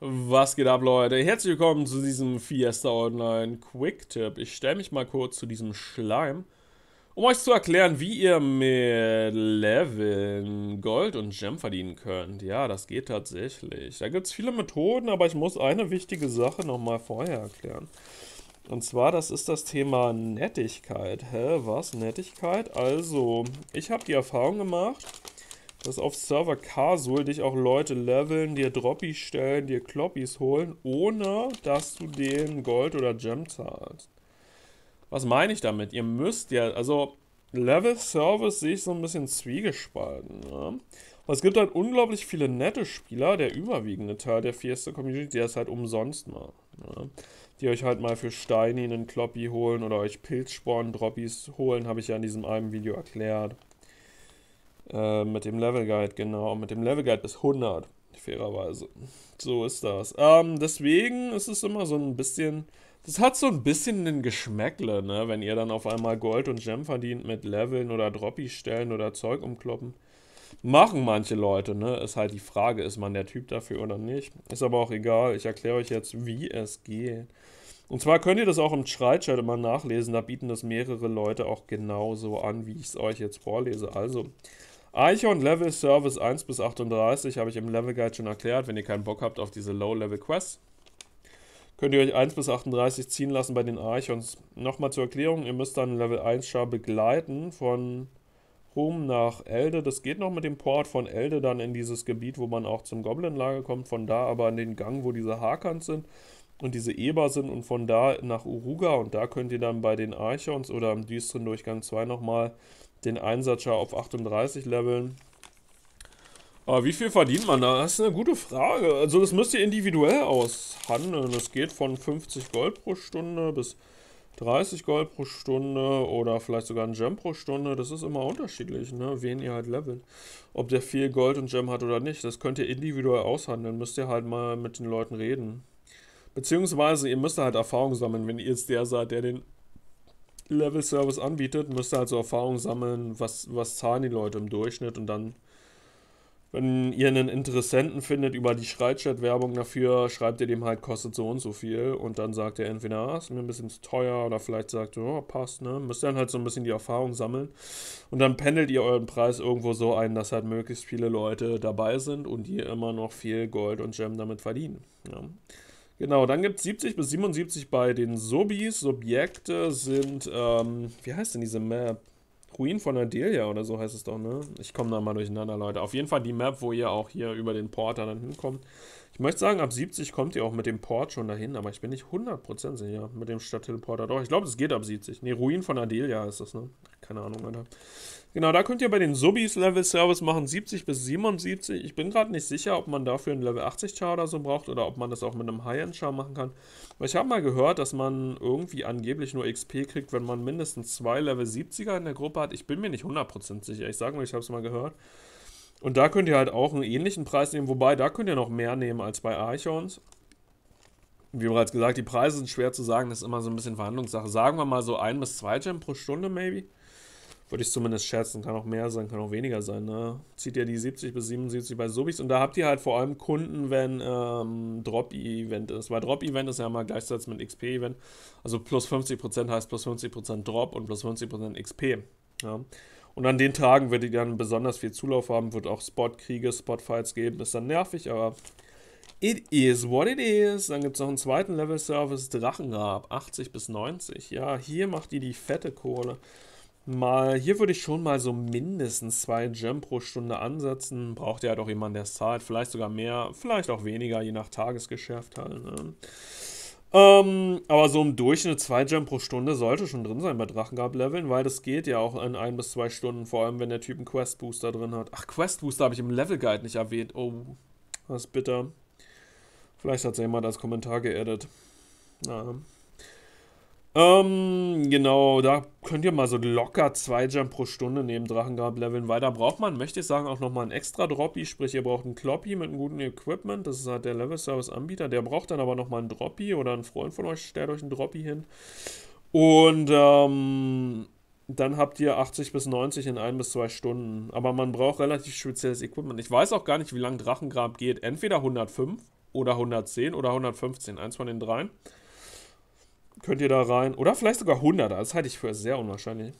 Was geht ab, Leute? Herzlich willkommen zu diesem Fiesta Online Quick Tip. Ich stelle mich mal kurz zu diesem Schleim, um euch zu erklären, wie ihr mit Leveln Gold und Gem verdienen könnt. Ja, das geht tatsächlich. Da gibt es viele Methoden, aber ich muss eine wichtige Sache nochmal vorher erklären. Und zwar, das ist das Thema Nettigkeit. Hä, was? Nettigkeit? Also, ich habe die Erfahrung gemacht, dass auf Server Casual dich auch Leute leveln, dir Droppies stellen, dir Kloppies holen, ohne dass du denen Gold oder Gem zahlst. Was meine ich damit? Ihr müsst ja, also Level Service sehe ich so ein bisschen zwiegespalten. Ne? Und es gibt halt unglaublich viele nette Spieler, der überwiegende Teil der Fiesta Community, der es halt umsonst macht. Ne? Die euch halt mal für Steini einen Kloppi holen oder euch pilzsporn droppies holen, habe ich ja in diesem einen Video erklärt. Äh, mit dem Level Guide, genau. Mit dem Level Guide bis 100, fairerweise. So ist das. Ähm, deswegen ist es immer so ein bisschen. Das hat so ein bisschen den Geschmäckle, ne? Wenn ihr dann auf einmal Gold und Gem verdient mit Leveln oder Droppi-Stellen oder Zeug umkloppen. Machen manche Leute, ne? Ist halt die Frage, ist man der Typ dafür oder nicht? Ist aber auch egal. Ich erkläre euch jetzt, wie es geht. Und zwar könnt ihr das auch im Schreitchat immer nachlesen. Da bieten das mehrere Leute auch genauso an, wie ich es euch jetzt vorlese. Also, Archon Level Service 1 bis 38 habe ich im Level Guide schon erklärt. Wenn ihr keinen Bock habt auf diese Low-Level Quests, könnt ihr euch 1 bis 38 ziehen lassen bei den Archons. Nochmal zur Erklärung, ihr müsst dann Level 1 Char begleiten von Ruhm nach Elde. Das geht noch mit dem Port von Elde dann in dieses Gebiet, wo man auch zum Goblin-Lager kommt. Von da aber in den Gang, wo diese Harkans sind und diese Eber sind und von da nach Uruga. Und da könnt ihr dann bei den Archons oder im düsteren Durchgang 2 nochmal mal den Einsatzscher auf 38 leveln. Aber wie viel verdient man da? Das ist eine gute Frage. Also das müsst ihr individuell aushandeln. Das geht von 50 Gold pro Stunde bis 30 Gold pro Stunde oder vielleicht sogar ein Gem pro Stunde. Das ist immer unterschiedlich, ne? wen ihr halt levelt. Ob der viel Gold und Gem hat oder nicht. Das könnt ihr individuell aushandeln. Müsst ihr halt mal mit den Leuten reden. Beziehungsweise ihr müsst halt Erfahrung sammeln, wenn ihr jetzt der seid, der den Level-Service anbietet, müsst ihr also Erfahrung sammeln, was, was zahlen die Leute im Durchschnitt und dann, wenn ihr einen Interessenten findet über die Schreitchat-Werbung dafür, schreibt ihr dem halt, kostet so und so viel und dann sagt er entweder, ah, ist mir ein bisschen zu teuer oder vielleicht sagt, er, oh, passt, ne? Müsst dann halt so ein bisschen die Erfahrung sammeln und dann pendelt ihr euren Preis irgendwo so ein, dass halt möglichst viele Leute dabei sind und ihr immer noch viel Gold und Gem damit verdienen. Ja. Genau, dann gibt es 70 bis 77 bei den Subis. Subjekte sind, ähm, wie heißt denn diese Map? Ruin von Adelia oder so heißt es doch, ne? Ich komme da mal durcheinander, Leute. Auf jeden Fall die Map, wo ihr auch hier über den Port dann hinkommt. Ich möchte sagen, ab 70 kommt ihr auch mit dem Port schon dahin, aber ich bin nicht 100% sicher mit dem Stadtteleporter. Doch, ich glaube, es geht ab 70. Ne, Ruin von Adelia ist das, ne? Keine Ahnung, Alter. Genau, da könnt ihr bei den Subis Level Service machen, 70 bis 77. Ich bin gerade nicht sicher, ob man dafür einen Level 80 Char oder so braucht oder ob man das auch mit einem High-End Char machen kann. Weil ich habe mal gehört, dass man irgendwie angeblich nur XP kriegt, wenn man mindestens zwei Level 70er in der Gruppe hat. Ich bin mir nicht 100% sicher. Ich sage nur, ich habe es mal gehört. Und da könnt ihr halt auch einen ähnlichen Preis nehmen, wobei da könnt ihr noch mehr nehmen als bei Archons wie bereits gesagt, die Preise sind schwer zu sagen, das ist immer so ein bisschen Verhandlungssache. Sagen wir mal so ein bis zwei Gems pro Stunde, maybe. Würde ich zumindest schätzen. Kann auch mehr sein, kann auch weniger sein. Ne? Zieht ja die 70 bis 77 bei Subis und da habt ihr halt vor allem Kunden, wenn ähm, Drop-Event ist. Weil Drop-Event ist ja mal gleichzeitig mit XP-Event. Also plus 50% heißt plus 50% Drop und plus 50% XP. Ja. Und an den Tagen wird die dann besonders viel Zulauf haben, wird auch Spot-Kriege, Spot-Fights geben. Ist dann nervig, aber It is what it is. Dann gibt es noch einen zweiten Level-Service, Drachengrab, 80 bis 90. Ja, hier macht die die fette Kohle. Mal, hier würde ich schon mal so mindestens zwei Gem pro Stunde ansetzen. Braucht ja halt auch jemand, der es zahlt. Vielleicht sogar mehr, vielleicht auch weniger, je nach Tagesgeschäft halt. Ne? Ähm, aber so im Durchschnitt zwei Gem pro Stunde sollte schon drin sein bei drachengrab leveln weil das geht ja auch in ein bis zwei Stunden, vor allem wenn der Typ einen Quest-Booster drin hat. Ach, Quest-Booster habe ich im Level-Guide nicht erwähnt. Oh, was bitter. Vielleicht hat es jemand als Kommentar geerdet. Ja. Ähm, genau, da könnt ihr mal so locker zwei Jump pro Stunde neben Drachengrab leveln. weil da braucht man, möchte ich sagen, auch nochmal ein extra Droppy, sprich ihr braucht einen Kloppy mit einem guten Equipment. Das ist halt der Level Service Anbieter. Der braucht dann aber nochmal einen Droppy oder ein Freund von euch stellt euch einen Droppy hin. Und ähm, dann habt ihr 80 bis 90 in ein bis zwei Stunden. Aber man braucht relativ spezielles Equipment. Ich weiß auch gar nicht, wie lange Drachengrab geht. Entweder 105 oder 110 oder 115. Eins von den dreien. Könnt ihr da rein. Oder vielleicht sogar 100. Das halte ich für sehr unwahrscheinlich.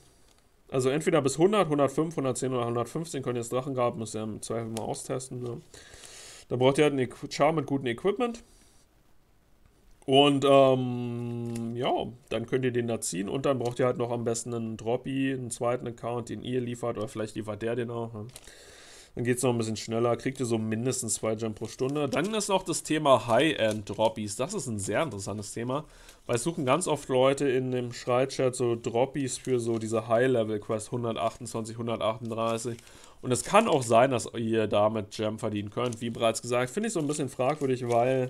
Also entweder bis 100, 105, 110 oder 115 könnt ihr das Drachengraben. Müsst ihr im Zweifel mal austesten. Ne? Da braucht ihr halt einen Charme mit gutem Equipment. Und ähm, ja, dann könnt ihr den da ziehen und dann braucht ihr halt noch am besten einen Droppy, einen zweiten Account, den ihr liefert oder vielleicht liefert der den auch. Ne? Dann geht es noch ein bisschen schneller, kriegt ihr so mindestens zwei Gems pro Stunde. Dann ist noch das Thema High-End-Droppies. Das ist ein sehr interessantes Thema, weil es suchen ganz oft Leute in dem Schreitchat so Droppies für so diese High-Level-Quest 128, 138. Und es kann auch sein, dass ihr damit Gem verdienen könnt. Wie bereits gesagt, finde ich so ein bisschen fragwürdig, weil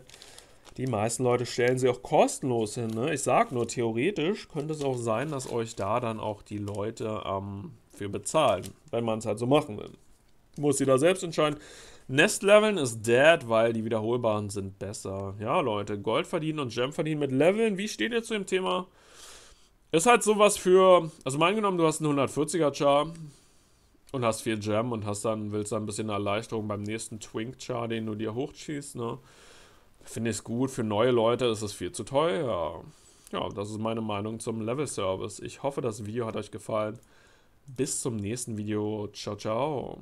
die meisten Leute stellen sie auch kostenlos hin. Ne? Ich sage nur, theoretisch könnte es auch sein, dass euch da dann auch die Leute ähm, für bezahlen, wenn man es halt so machen will. Muss jeder selbst entscheiden. Nest-Leveln ist dead, weil die Wiederholbaren sind besser. Ja, Leute, Gold verdienen und Gem verdienen mit Leveln. Wie steht ihr zu dem Thema? Ist halt sowas für, also mal angenommen, du hast einen 140er-Char und hast viel Gem und hast dann, willst dann ein bisschen Erleichterung beim nächsten Twink-Char, den du dir hochschießt, ne? Finde ich es gut, für neue Leute ist es viel zu teuer. Ja, das ist meine Meinung zum Level-Service. Ich hoffe, das Video hat euch gefallen. Bis zum nächsten Video. Ciao, ciao.